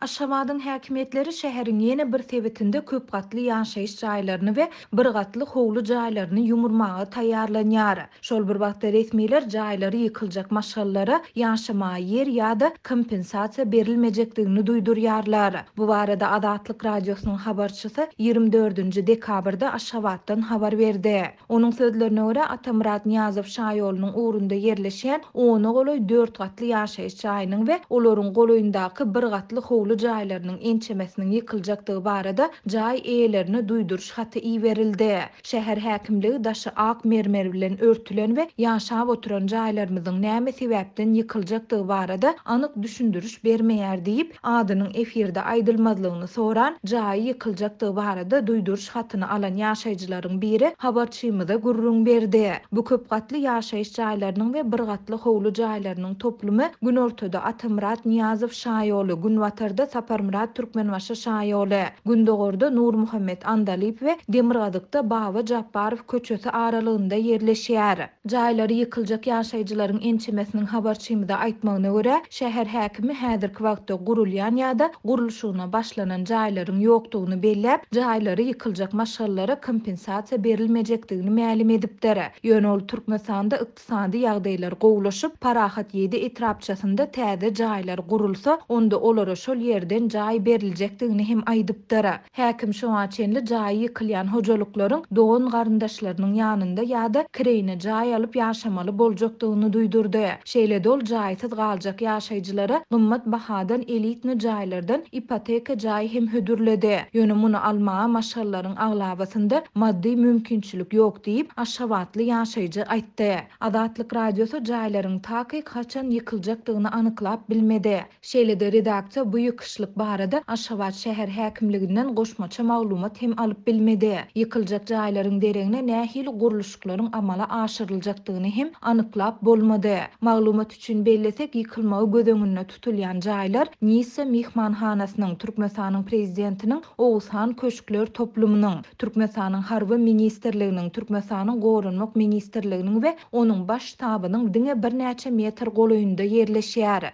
Aşamadın häkimetleri şäheriň ýene bir sebetinde köp gatly ýaşaýyş jaýlaryny we bir gatly howly jaýlaryny ýumurmagy taýýarlanýar. Şol bir wagtda resmiýetler jaýlary ýykyljak maşallara ýaşama ýer ýa-da kompensasiýa berilmejekdigini duýdurýarlar. Bu arada Adatlyk radiosynyň habarçysy 24-nji dekabrda Aşabatdan habar berdi. Onuň sözlerine görä Atamurat Niyazov şaýolynyň ugrunda ýerleşen 10 goly 4 gatly ýaşaýyş jaýynyň we olaryň golyndaky bir gatly howly ýurdu jaýlarynyň ençemesiniň ýykyljakdygy barada jaý eýelerine duýduruş hatda iý berildi. Şäher häkimligi daşy ak mermer bilen örtülen we ýaşap oturan jaýlarymyzyň näme sebäpden ýykyljakdygy barada anyk düşündürüş bermeýär diýip, adynyň efirde aýdylmazlygyny soran jaý ýykyljakdygy barada duýduruş hatyny alan ýaşajyjylaryň biri habarçymyda gurrun berdi. Bu köp gatly ýaşaýyş jaýlarynyň we bir gatly howly jaýlarynyň toplumy gün ortada Atamrat Niyazov şaýoly gün Gündoğurda Sapar Murat Türkmen başı şayoly. Gündoğurda Nur Muhammed Andalip we Demirgadykda Bawa Jabbarov köçesi aralığında yerleşýär. Jaýlary ýykyljak ýaşaýjylaryň ençemesiniň habarçymyda aýtmagyna görä, şäher häkimi häzirki wagtda gurulýan ýa-da başlanan jaýlaryň ýokdugyny bellep, jaýlary ýykyljak maşallara kompensasiýa berilmejekdigini mälim edipdir. Ýönül Türkmen sanda ykdysady ýagdaýlar gowulşyp, parahat ýeýdi etrapçasynda täze jaýlar gurulsa, onda olara şol yerden jay berilecektigini hem aydyptara. Häkim şo açenli jay ýykylýan hojalyklaryň doğun garandaşlarynyň ýanynda ýa-da kireýine jay alyp ýaşamaly boljakdygyny duýdurdy. Şeýle dol jaýsyz galjak ýaşaýjylara gymmat bahadan elitni jaýlardan ipoteka jay hem hödürledi. Ýöne muny almaga maşallaryň aglabasynda maddi mümkinçilik ýok diýip aşawatly ýaşaýjy aýtdy. Adatlyk radiosu jaýlaryň taýyk haçan ýykyljakdygyny anyklap bilmedi. Şeýle de redaktor bu ýykyşlyk barada Aşgabat şäher häkimliginden goşmaça maglumat hem alyp bilmedi. Ýykyljak jaýlaryň derengine nähil gurulyşlaryň amala aşyrylacagyny hem anyklap bolmady. Maglumat üçin bellesek ýykylmagy gödöngünde tutulýan jaýlar Nisa mehmanhanasynyň Türkmenistanyň prezidentiniň Oğuzhan köşkler toplumynyň Türkmenistanyň harby ministrliginiň Türkmenistanyň gorunmak ministrliginiň we onuň baş tabynyň diňe bir näçe metr goluýunda ýerleşýär.